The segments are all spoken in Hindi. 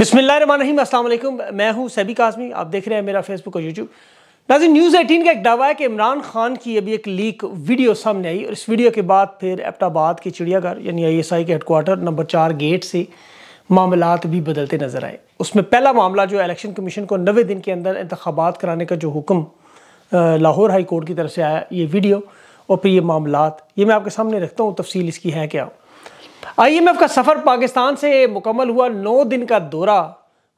बिस्मिल्लाम असलम मैं हूं सैबी काजमी आप देख रहे हैं मेरा फेसबुक और यूट्यूब नाजी न्यूज़ एटीन का एक दावा है कि इमरान खान की अभी एक लीक वीडियो सामने आई और इस वीडियो के बाद फिर एपटाबाद के चिड़ियाघर यानी आईएसआई के हेडकोार्टर नंबर चार गेट से मामला भी बदलते नज़र आए उसमें पहला मामला जो इलेक्शन कमीशन को नबे दिन के अंदर इंतबात कराने का जो हुक्म लाहौर हाई कोर्ट की तरफ से आया ये वीडियो और फिर ये मामला ये मैं आपके सामने रखता हूँ तफसील इसकी है क्या आईएमएफ का सफर पाकिस्तान से मुकम्मल हुआ नौ दिन का दौरा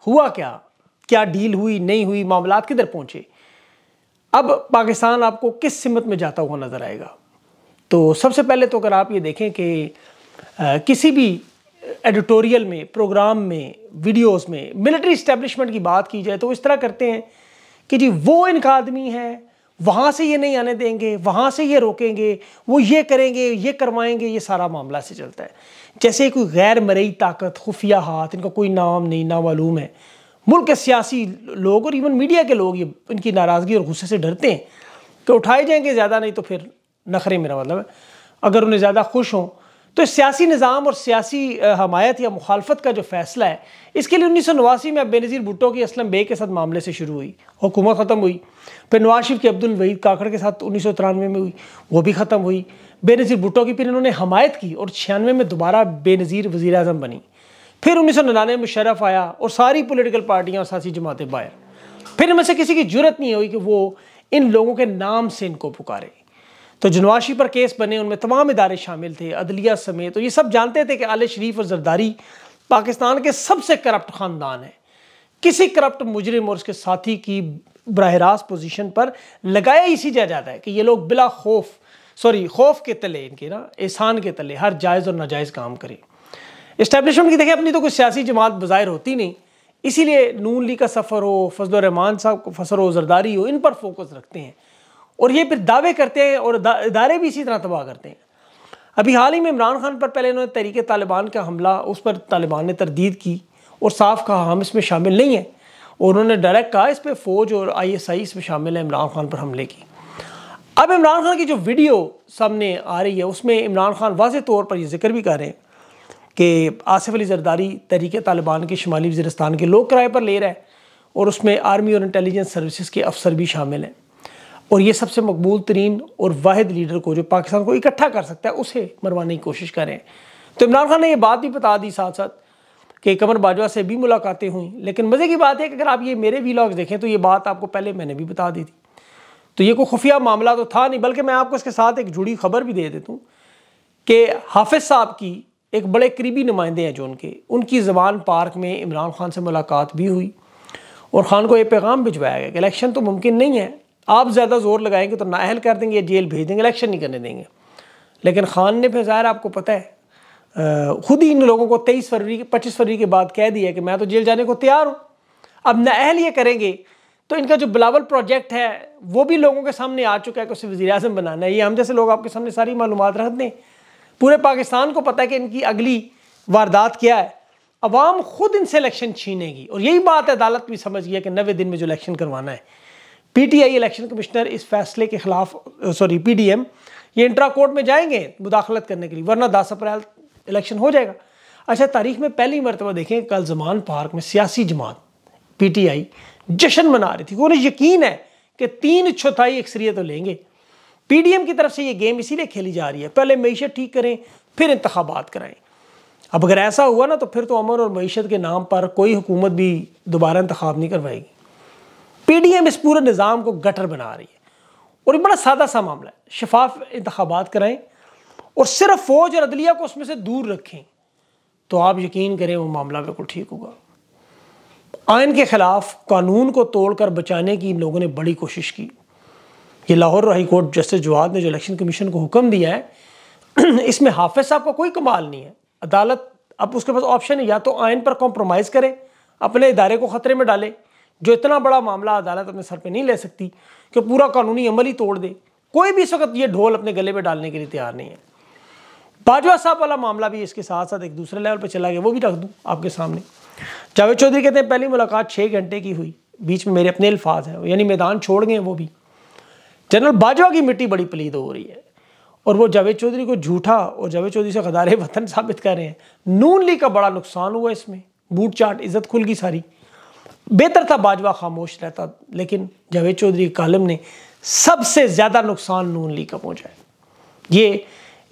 हुआ क्या क्या डील हुई नहीं हुई मामला किधर पहुंचे अब पाकिस्तान आपको किस सिमत में जाता हुआ नजर आएगा तो सबसे पहले तो अगर आप ये देखें कि किसी भी एडिटोरियल में प्रोग्राम में वीडियोस में मिलिट्री इस्टेब्लिशमेंट की बात की जाए तो इस तरह करते हैं कि जी वो इनका आदमी है वहाँ से ये नहीं आने देंगे वहाँ से ये रोकेंगे वो ये करेंगे ये करवाएंगे ये सारा मामला से चलता है जैसे कोई गैर मरई ताकत खुफिया हाथ इनका कोई नाम नहीं मालूम है मुल्क के सियासी लोग और इवन मीडिया के लोग ये इनकी नाराज़गी और गुस्से से डरते हैं कि तो उठाए जाएंगे ज़्यादा नहीं तो फिर नखरे मेरा मतलब है अगर उन्हें ज़्यादा खुश हों तो सियासी निज़ाम और सियासी हमायत या मुखालफत का जो फैसला है इसके लिए उन्नीस सौ नवासी में अब बेनज़ीर भुट्टो की असलम बे के साथ मामले से शुरू हुई हुकूमत ख़त्म हुई फिर नवाज शरीफ की अब्दुल वहीद काकड़ के साथ उन्नीस में हुई वो भी ख़त्म हुई बेनज़ीर भुट्टो की फिर इन्होंने हमायत की और छियानवे में दोबारा बेनज़ीर वज़ी अजम बनी फिर उन्नीस सौ निन्यानवे में शरफ आया और सारी पोलिटिकल पार्टियाँ और सासी जमातें बाहर फिर इनमें से किसी की जरूरत नहीं हुई कि वो इन लोगों के नाम से इनको पुकारे तो जनवाशी पर केस बने उनमें तमाम इदारे शामिल थे अदलिया समेत तो ये सब जानते थे कि आल शरीफ और जरदारी पाकिस्तान के सबसे करप्ट ख़ानदान है किसी करप्ट मुजरिम और उसके साथी की बरह रास्त पोजीशन पर लगाया इसी जा जाता है कि ये लोग बिला खौफ सॉरी खौफ के तले इनके ना एहसान के तले हर जायज़ और नाजायज़ काम करें इस्टेबलिशमेंट की देखें अपनी तो कुछ सियासी जमात बाहिर होती नहीं इसीलिए नून ली का सफ़र हो फजल रहमान साहब को फसर हो जरदारी हो इन पर फोकस रखते हैं और ये फिर दावे करते हैं और इदारे भी इसी तरह तबाह करते हैं अभी हाल ही में इमरान खान पर पहले इन्होंने तरीके तालिबान का हमला उस पर तालिबान ने तरदीद की और साफ कहा हम इसमें शामिल नहीं हैं और उन्होंने डायरेक्ट कहा इस पर फ़ौज और आई एस आई इसमें शामिल है इमरान खान पर हमले की अब इमरान खान की जो वीडियो सामने आ रही है उसमें इमरान खान वाज तौर पर यह जिक्र भी कर रहे हैं कि आसिफ अली जरदारी तहरीक तालिबान के शुमाली वजरस्तान के लोग किराए पर ले रहा है और उसमें आर्मी और इंटेलिजेंस सर्विसज के अफसर भी शामिल हैं और ये सबसे मकबूल तरीन और वाद लीडर को जो पाकिस्तान को इकट्ठा कर सकता है उसे मरवाने की कोशिश करें तो इमरान खान ने ये बात भी बता दी साथ साथ कि कमर बाजवा से भी मुलाकातें हुई लेकिन मज़े की बात है कि अगर आप ये मेरे वीलॉग्स देखें तो ये बात आपको पहले मैंने भी बता दी थी तो ये कोई खुफिया मामला तो था नहीं बल्कि मैं आपको इसके साथ एक जुड़ी खबर भी दे देता हूँ कि हाफिज़ साहब की एक बड़े करीबी नुमाइंदे हैं जो उनके उनकी ज़बान पार्क में इमरान खान से मुलाकात भी हुई और ख़ान को ये पैगाम भिजवाया गया कि इलेक्शन तो मुमकिन नहीं है आप ज़्यादा जोर लगाएंगे तो नाअहल कर देंगे या जेल भेज देंगे इलेक्शन नहीं करने देंगे लेकिन खान ने फिर ज़ाहिर आपको पता है खुद ही इन लोगों को तेईस फरवरी पच्चीस फरवरी के बाद कह दिया कि मैं तो जेल जाने को तैयार हूँ अब नहल ये करेंगे तो इनका जो बिलावल प्रोजेक्ट है वो भी लोगों के सामने आ चुका है कि उसे वजी अजम बनाना है ये हम जैसे लोग आपके सामने सारी मालूम रख दें पूरे पाकिस्तान को पता है कि इनकी अगली वारदात क्या है अवाम खुद इनसे इलेक्शन छीनेगी और यही बात अदालत भी समझ गया कि नवे दिन में जो इलेक्शन करवाना है P T I election commissioner इस फैसले के खिलाफ सॉरी पी डी एम ये इंट्रा कोर्ट में जाएंगे मुदाखलत करने के लिए वरना दस अप्रैल इलेक्शन हो जाएगा अच्छा तारीख में पहली मरतबा देखें कल जमान पार्क में सियासी जमात पीटीआई जश्न मना रही थी उन्हें यकीन है कि तीन चौथाई अक्सरियत तो लेंगे पीडीएम की तरफ से ये गेम इसीलिए खेली जा रही है पहले मीशत ठीक करें फिर इंतबात कराएं अब अगर ऐसा हुआ ना तो फिर तो अमन और मीशत के नाम पर कोई हुकूमत भी दोबारा इंतखब नहीं करवाएगी एम इस पूरे निज़ाम को गटर बना रही है और ये बड़ा सादा सा मामला है शफाफ इंतबात कराएं और सिर्फ फौज और अदलिया को उसमें से दूर रखें तो आप यकीन करें वो मामला बिल्कुल ठीक होगा आयन के ख़िलाफ़ कानून को तोड़कर बचाने की इन लोगों ने बड़ी कोशिश की ये Lahore high court justice Jawad ने जो इलेक्शन कमीशन को हुक्म दिया है इसमें हाफिज साहब का कोई कमाल नहीं है अदालत अब उसके पास ऑप्शन है या तो आयन पर कॉम्प्रोमाइज़ करें अपने इदारे को ख़तरे में डाले जो इतना बड़ा मामला अदालत अपने सर पर नहीं ले सकती कि पूरा कानूनी अमल ही तोड़ दे कोई भी इस वक्त ये ढोल अपने गले में डालने के लिए तैयार नहीं है बाजवा साहब वाला मामला भी इसके साथ साथ एक दूसरे लेवल पर चला गया वो भी रख दूँ आपके सामने जावेद चौधरी कहते हैं पहली मुलाकात छः घंटे की हुई बीच में मेरे अपने अल्फाज हैं यानी मैदान छोड़ गए वो भी जनरल बाजवा की मिट्टी बड़ी पलीद हो रही है और वो जावेद चौधरी को झूठा और जावेद चौधरी से गदार वतन साबित कर रहे हैं नून लीग का बड़ा नुकसान हुआ इसमें बूट चाट इज्जत खुल गई सारी बेहतर था बाजवा खामोश रहता लेकिन जावेद चौधरी कालम ने सबसे ज़्यादा नुकसान नून लीग का पहुँचा है ये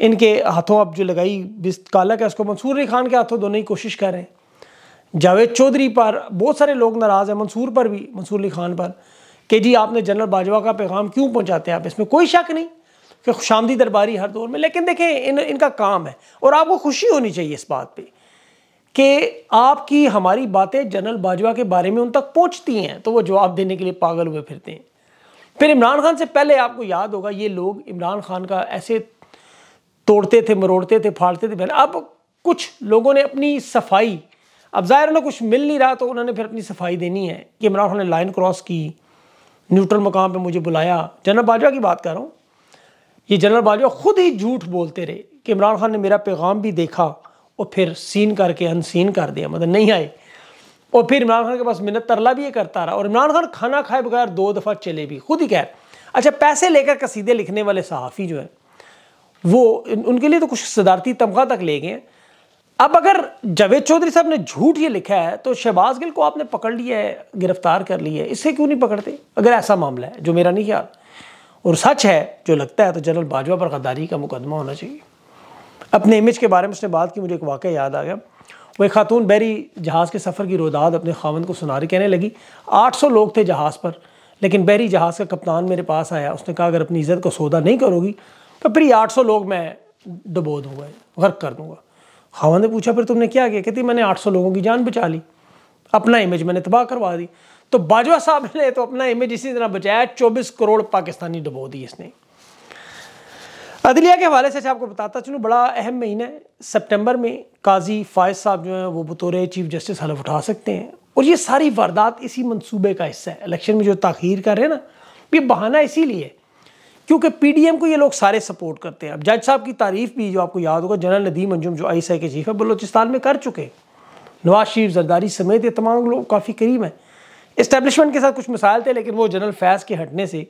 इनके हाथों अब जो लगाई बिस्त काला है उसको मंसूर अली खान के हाथों धोने की कोशिश कर रहे हैं जावेद चौधरी पर बहुत सारे लोग नाराज़ हैं मंसूर पर भी मंसूर अली खान पर कि जी आपने जनरल बाजवा का पैगाम क्यों पहुँचाते हैं आप इसमें कोई शक नहीं कि खुशामदी दरबारी हर दौर में लेकिन देखें इन इनका काम है और आपको खुशी होनी चाहिए इस बात पर कि आपकी हमारी बातें जनरल बाजवा के बारे में उन तक पहुँचती हैं तो वो जवाब देने के लिए पागल हुए फिरते हैं फिर इमरान खान से पहले आपको याद होगा ये लोग इमरान खान का ऐसे तोड़ते थे मरोड़ते थे फाड़ते थे पहले अब कुछ लोगों ने अपनी सफाई अब जाहिर उन्हें कुछ मिल नहीं रहा तो उन्होंने फिर अपनी सफाई देनी है कि इमरान खान ने लाइन क्रॉस की न्यूट्रल मकाम पे मुझे बुलाया जनरल बाजवा की बात कर रहा हूँ ये जनरल बाजवा खुद ही झूठ बोलते रहे कि इमरान खान ने मेरा पैगाम भी देखा और फिर सीन करके अनसीन कर दिया मतलब नहीं आए और फिर इमरान खान के पास मिन्नत तरला भी ये करता रहा और इमरान खान खाना खाए बगैर दो दफ़ा चले भी खुद ही कह अच्छा पैसे लेकर कसीदे लिखने वाले सहाफ़ी जो है वो उनके लिए तो कुछ सदारती तमगा तक ले गए अब अगर जावेद चौधरी साहब ने झूठ ये लिखा है तो शहबाज गिल को आपने पकड़ लिया है गिरफ्तार कर लिया है इससे क्यों नहीं पकड़ते अगर ऐसा मामला है जो मेरा नहीं ख्याल और सच है जो लगता है तो जनरल बाजवा पर गद्दारी का मुकदमा होना चाहिए अपने इमेज के बारे में उसने बात की मुझे एक वाक़ याद आ गया वो एक खातून बैरी जहाज़ के सफ़र की रोदाद अपने खावन को सुना रही कहने लगी 800 लोग थे जहाज़ पर लेकिन बैरी जहाज़ का कप्तान मेरे पास आया उसने कहा अगर अपनी इज़्ज़त को सौदा नहीं करोगी तो फिर आठ सौ लोग मैं डुबो दूंगा वर्क कर दूंगा खावा ने पूछा फिर तुमने क्या किया कहती मैंने आठ सौ लोगों की जान बचा ली अपना इमेज मैंने तबाह करवा दी तो बाजवा साहब ने तो अपना इमेज इसी तरह बचाया चौबीस करोड़ पाकिस्तानी डुबो दी इसने अदलिया के हवाले से आपको बताता चलूँ बड़ा अहम महीना है सितंबर में काजी फायज साहब जो है वो बतौर चीफ जस्टिस हलफ उठा सकते हैं और ये सारी वारदात इसी मनसूबे का हिस्सा है इलेक्शन में जो तखीर कर रहे हैं ना ये बहाना इसीलिए क्योंकि पीडीएम को ये लोग सारे सपोर्ट करते हैं अब जज साहब की तारीफ भी जो आपको याद होगा जनरल नदीम अंजुम जो आई के चीफ है बलोचिस्तान में कर चुके नवाज शरीफ जरदारी समेत ये तमाम लोग काफ़ी करीब हैं इस्टेबलिशमेंट के साथ कुछ मिसाइल थे लेकिन वो जनरल फैज़ के हटने से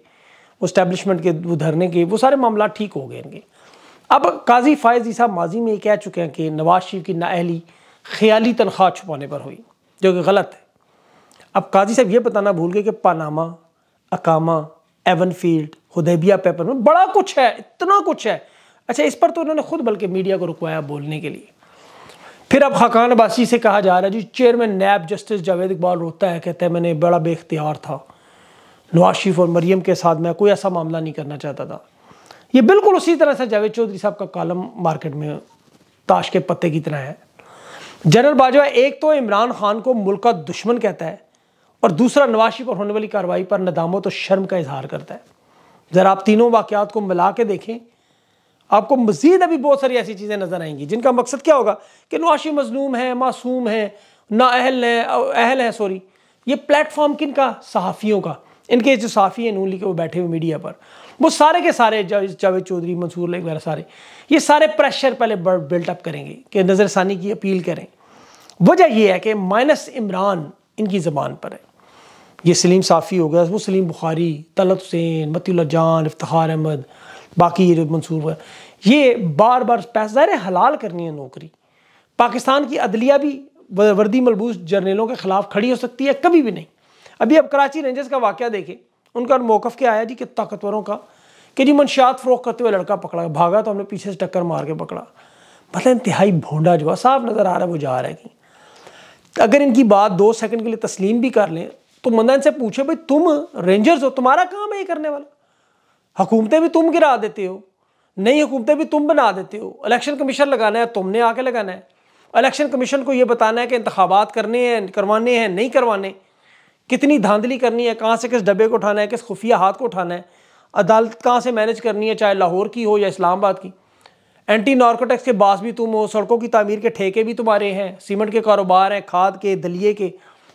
वो के वो धरने के वो सारे मामला ठीक हो गए इनके अब काजी फायजी साहब माजी में ये कह चुके हैं कि नवाज शरीफ की नाअहली ख्याली तनख्वाह छुपाने पर हुई जो कि गलत है अब काजी साहब ये बताना भूल गए कि पानामा अकामा एवनफील्ड हुदैबिया पेपर में बड़ा कुछ है इतना कुछ है अच्छा इस पर तो उन्होंने खुद बल्कि मीडिया को रुकवाया बोलने के लिए फिर अब खाकान अबासी से कहा जा रहा है जी chairman NAB justice Javed Iqbal रोता है कहते हैं मैंने बड़ा बेख्तियार था नवाज शरीफ और मरीम के साथ मैं कोई ऐसा मामला नहीं करना चाहता था ये बिल्कुल उसी तरह से जावेद चौधरी साहब का कॉलम मार्केट में ताश के पत्ते की तरह है जनरल बाजवा एक तो इमरान खान को मुल्क का दुश्मन कहता है और दूसरा नवाज शरीफ पर होने वाली कार्रवाई पर नदामत तो और शर्म का इजहार करता है ज़रा आप तीनों वाक़ात को मिला के देखें आपको मज़ीद अभी बहुत सारी ऐसी चीज़ें नज़र आएंगी जिनका मकसद क्या होगा कि नुआशी मजलूम है मासूम है नाअहल है अहल है सॉरी ये प्लेटफॉर्म किन का सहाफ़ियों का इनके जो सहाफ़ी हैं नून लिखे वो बैठे हुए मीडिया पर वो सारे के सारे जावेद चौधरी मंसूर लेक वगैरह सारे ये सारे प्रेशर पहले बिल्टअप करेंगे कि नज़रसानी की अपील करें वजह यह है कि माइनस इमरान इनकी ज़बान पर है ये सलीम साफ़ी हो गया वो सलीम बुखारी तलत हुसैन मतील जान इफ्तार अहमद बाकी ये जो मंसूर हुआ ये बार बार पैसा हलाल करनी है नौकरी पाकिस्तान की अदलिया भी वर्दी मलबूस जर्नलों के ख़िलाफ़ खड़ी हो सकती है कभी भी नहीं अभी अब कराची रेंजर्स का वाक़ देखें उनका मौक़ क्या आया जी कि ताकतवरों का कि जी मनशात फ़रोख करते हुए लड़का पकड़ा भागा तो हमने पीछे से टक्कर मार के पकड़ा मतलब इंतहाई भोंडा जो है साफ नज़र आ रहा है वो जा रहा है कहीं अगर इनकी बात दो सेकंड के लिए तस्लीम भी कर लें तो मंदन से पूछो भाई तुम रेंजर्स हो तुम्हारा काम है ये करने वाला हुकूमतें भी तुम गिरा देते हो नई हुकूमतें भी तुम बना देते हो इलेक्शन कमीशन लगाना है तुमने आके लगाना है इलेक्शन कमीशन को ये बताना है कि इंतबात करने हैं करवाने हैं नहीं करवाने कितनी धांधली करनी है कहाँ से किस डब्बे को उठाना है किस खुफिया हाथ को उठाना है अदालत कहाँ से मैनेज करनी है चाहे लाहौर की हो या इस्लामाबाद की एंटी नार्कोटेक्स के बास भी तुम हो सड़कों की तमीर के ठेके भी तुम्हारे हैं सीमेंट के कारोबार हैं खाद के दलिए के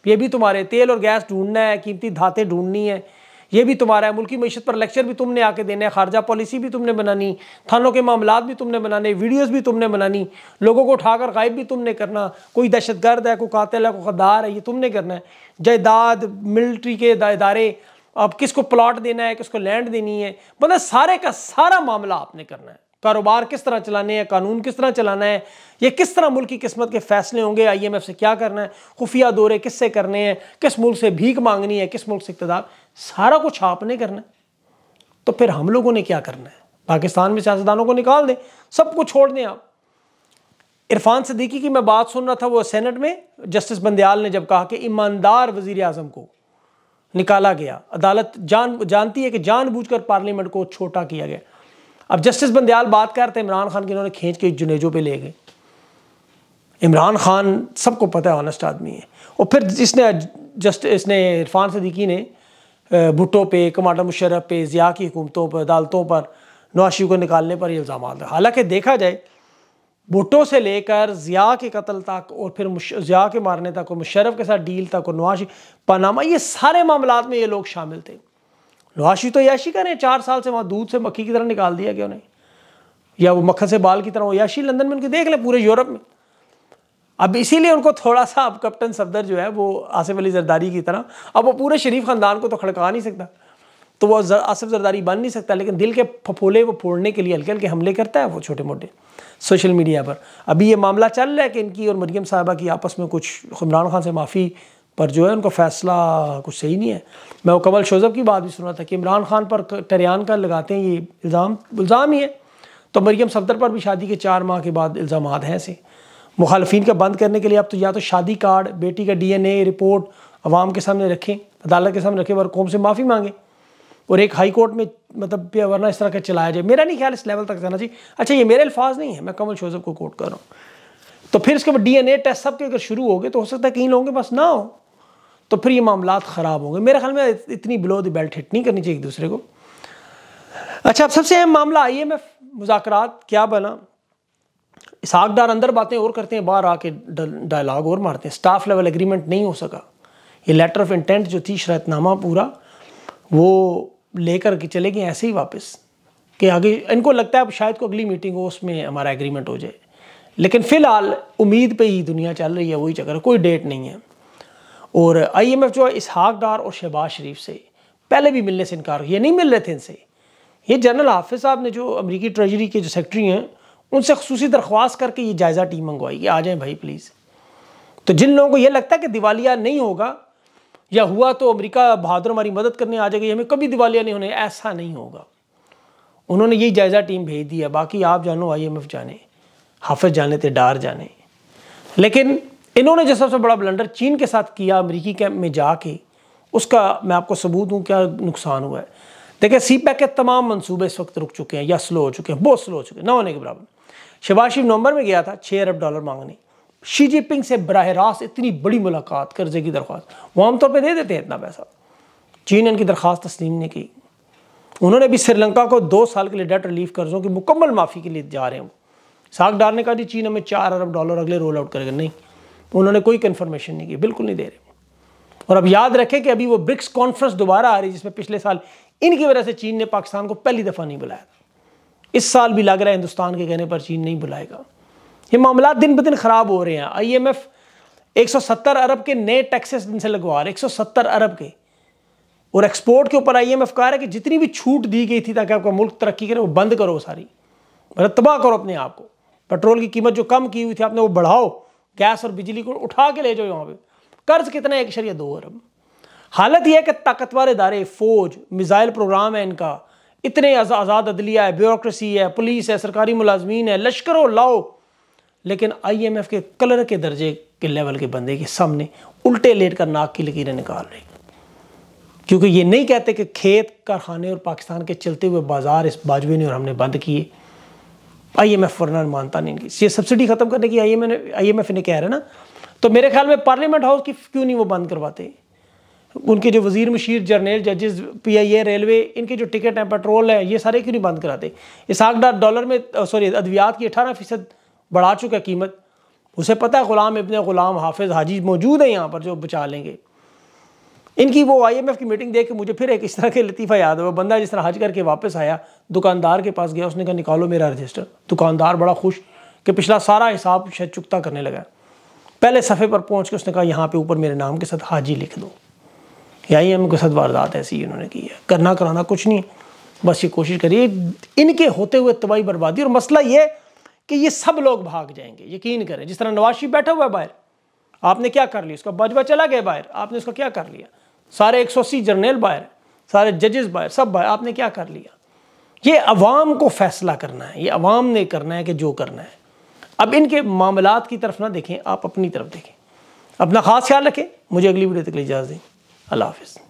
ये भी तुम्हारे तेल और गैस ढूंढना है कीमती धातें ढूंढनी है ये भी तुम्हारा है मुल्की मीशत पर लेक्चर भी तुमने आके देने हैं खारजा पॉलिसी भी तुमने बनानी थानों के मामला भी तुमने बनाने वीडियोस भी तुमने बनानी लोगों को उठाकर गायब भी तुमने करना कोई दहशतगर्द है कोई कातिल है कोई गद्दार है ये तुमने करना है जायदाद मिल्ट्री के इदारे अब किसको प्लाट देना है किसको लैंड देनी है मतलब सारे का सारा मामला आपने करना है कारोबार किस तरह चलाने हैं कानून किस तरह चलाना है ये किस तरह मुल्क की किस्मत के फैसले होंगे आईएमएफ से क्या करना है खुफिया दौरे किससे करने हैं किस मुल्क से भीख मांगनी है किस मुल्क से इकतदार सारा कुछ आपने करना है तो फिर हम लोगों ने क्या करना है पाकिस्तान में सियासतदानों को निकाल दें सबको छोड़ दें आप इरफान सदीकी की मैं बात सुन रहा था वो सेनेट में जस्टिस बंदयाल ने जब कहा कि ईमानदार वजीर अजम को निकाला गया अदालत जान जानती है कि जानबूझकर पार्लियामेंट को छोटा किया गया अब जस्टिस बंदयाल बात करते इमरान खान की इन्होंने खींच के जुनेजों पे ले गए इमरान खान सबको पता है ऑनेस्ट आदमी है और फिर जिसने जस्ट इसने इरफान सदीकी ने भुट्टो पे कमांडर मुशरफ पे ज़िया की हुकूमतों पर अदालतों पर नवाशी को निकालने पर इल्ज़ाम था हालांकि देखा जाए भुट्टो से लेकर ज़िया के कत्ल तक और फिर ज़िया के मारने तक और मुशरफ के साथ डील तक और नवाशी पानामा ये सारे मामला में ये लोग शामिल थे नवाशी तो याशी का नहीं चार साल से वहाँ दूध से मक्खी की तरह निकाल दिया क्यों नहीं या वो मक्खन से बाल की तरह हो याशी लंदन में उनकी देख लें पूरे यूरोप में अब इसीलिए उनको थोड़ा सा अब कप्टन सफदर जो है वो आसिफ अली जरदारी की तरह अब वो पूरे शरीफ ख़ानदान को तो खड़का नहीं सकता तो वो आसिफ जरदारी बन नहीं सकता लेकिन दिल के फफोले वो फोड़ने के लिए हल्के हल्के हमले करता है वो छोटे मोटे सोशल मीडिया पर अभी ये मामला चल रहा है कि इनकी और मरियम साहबा की आपस में कुछ इमरान खान से माफ़ी पर जो है उनका फैसला कुछ सही नहीं है मैं वो कमल शोजब की बात भी सुन रहा था कि इमरान खान पर तरियान का लगाते हैं ये इल्ज़ाम इल्ज़ाम ही है तो मरीम सफदर पर भी शादी के चार माह के बाद इल्ज़ाम हैं से मुखालफी का बंद करने के लिए आप तो या तो शादी कार्ड बेटी का डी एन ए रिपोर्ट अवाम के सामने रखें अदालत के सामने रखें और कौम से माफ़ी मांगें और एक हाई कोर्ट में मतलब वरना इस तरह का चलाया जाए मेरा नहीं ख्याल इस लेवल तक जाना चाहिए अच्छा ये मेरे अल्फाज नहीं है मैं कमल शोजब को कोट कर रहा हूँ तो फिर इसके बाद डी एन ए टेस्ट सब के अगर शुरू हो गए तो हो सकता है कहीं लोगों के पास ना हो तो फिर ये मामला ख़राब होंगे मेरे ख्याल में इतनी बिलो द बेल्ट हिट नहीं करनी चाहिए एक दूसरे को अच्छा अब सबसे अहम मामला आई एम एफ मुजाकर क्या बना इसहाकदार अंदर बातें और करते हैं बाहर आके डायलाग और मारते हैं स्टाफ लेवल एग्रीमेंट नहीं हो सका ये लेटर ऑफ इंटेंट जो थी शरतनामा पूरा वो लेकर के चले गए ऐसे ही वापस कि आगे इनको लगता है अब शायद को अगली मीटिंग हो उसमें हमारा एग्रीमेंट हो जाए लेकिन फ़िलहाल उम्मीद पे ही दुनिया चल रही है वही चक्कर कोई डेट नहीं है और आईएमएफ जो है इसहाक डार और शहबाज शरीफ से पहले भी मिलने से इनकार ये नहीं मिल रहे थे इनसे ये जनरल हाफिज साहब ने जो अमरीकी ट्रेजरी के जो सेक्रेटरी हैं उनसे खसूसी दरख्वास्त करके ये जायज़ा टीम मंगवाई कि आ जाएँ भाई प्लीज़ तो जिन लोगों को ये लगता है कि दिवालिया नहीं होगा या हुआ तो अमेरिका बहादुर हमारी मदद करने आ जाएगी हमें कभी दिवालिया नहीं होने ऐसा नहीं होगा उन्होंने यही जायज़ा टीम भेज दिया बाकी आप जानो आईएमएफ जाने हाफिज जाने थे डार जाने लेकिन इन्होंने जो सबसे बड़ा ब्लंडर चीन के साथ किया अमरीकी कैंप में जाके उसका मैं आपको सबूत हूँ क्या नुकसान हुआ है देखिए सी पैक e के तमाम मनसूबे इस वक्त रुक चुके हैं या स्लो हो चुके हैं बहुत स्लो हो चुके हैं ना होने के बराबर शहबाज शरीफ नवंबर में गया था छः अरब डॉलर मांगने शी जिनपिंग से बरह रास्त इतनी बड़ी मुलाकात कर्जे की दरख्वास्त वो आमतौर पर दे देते हैं इतना पैसा चीन इनकी दरख्वास्त तस्लीम ने की उन्होंने अभी श्रीलंका को दो साल के लिए डेट रिलीफ कर्जों की मुकम्मल माफ़ी के लिए जा रहे हैं वो साग डालने का दी चीन हमें चार अरब डॉलर अगले रोल आउट करेगा नहीं उन्होंने कोई कन्फर्मेशन नहीं की बिल्कुल नहीं दे रहे और अब याद रखें कि अभी वो ब्रिक्स कॉन्फ्रेंस दोबारा आ रही है जिसमें पिछले साल इनकी वजह से चीन ने पाकिस्तान को पहली दफ़ा नहीं बुलाया था इस साल भी लग रहा है हिंदुस्तान के कहने पर चीन नहीं बुलाएगा ये मामला दिन ब दिन ख़राब हो रहे हैं आई एम एफ एक सौ सत्तर अरब के नए टैक्सेस इनसे लगवा रहे एक सौ सत्तर अरब के और एक्सपोर्ट के ऊपर आई एम एफ कह रहा है कि जितनी भी छूट दी गई थी ताकि आपका मुल्क तरक्की करे वो बंद करो सारी मतलब तबाह करो अपने आप को पेट्रोल की कीमत जो कम की हुई थी आपने वो बढ़ाओ गैस और बिजली को उठा के ले जाओ यहाँ पे कर्ज कितना एक शरिया दो अरब हालत यह है कि ताकतवर इदारे फौज मिज़ाइल प्रोग्राम है इनका इतने आज़ाद अदलिया है ब्यूरोसी है पुलिस है सरकारी मुलाजमीन है लश्कर लाओ लेकिन आई एम एफ के कलर के दर्जे के लेवल के बंदे के सामने उल्टे लेट कर नाक की लकीरें निकाल रही क्योंकि ये नहीं कहते कि खेत कारखाने और पाकिस्तान के चलते हुए बाज़ार इस बाजवे ने और हमने बंद किए आईएमएफ वर्नर मानता नहीं इनकी ये सब्सिडी खत्म करने की आईएमएफ ने एफ ने कह रहे ना तो मेरे ख्याल में पार्लियामेंट हाउस की क्यों नहीं वो बंद करवाते उनके जो वजीर मशीर जर्नेल जजेस पी आई ए रेलवे इनके जो टिकट हैं पेट्रोल है ये सारे क्यों नहीं बंद कराते डार डॉलर में सॉरी अद्वियात की अठारह फ़ीसद बढ़ा चुका कीमत उसे पता है ग़ुलाम इबन ग़ुलाम हाफिज़ हाजी मौजूद है यहाँ पर जो बचा लेंगे इनकी वो आईएमएफ की मीटिंग देख के मुझे फिर एक इस तरह के लतीफ़ा याद हुआ बंदा जिस तरह हज करके वापस आया दुकानदार के पास गया उसने कहा निकालो मेरा रजिस्टर दुकानदार बड़ा खुश कि पिछला सारा हिसाब शायद चुकता करने लगा पहले सफ़े पर पहुँच के उसने कहा यहाँ पर ऊपर मेरे नाम के साथ हाजी लिख दो यही के साथ वारदात ऐसी इन्होंने की है करना कराना कुछ नहीं बस ये कोशिश करिए इनके होते हुए तबाही बर्बादी और मसला ये कि ये सब लोग भाग जाएंगे यकीन करें जिस तरह नवाज बैठा हुआ है बाहर आपने क्या कर लिया उसका बजवा चला गया बाहर आपने उसका क्या कर लिया सारे एक सौ अस्सी जर्नल बाहर सारे जजेस बाहर सब बाहर आपने क्या कर लिया ये अवाम को फैसला करना है ये अवाम ने करना है कि जो करना है अब इनके मामला की तरफ ना देखें आप अपनी तरफ देखें अपना ख़ास ख्याल रखें मुझे अगली वीडियो तक इजाज़त दें अल्लाह हाफिज़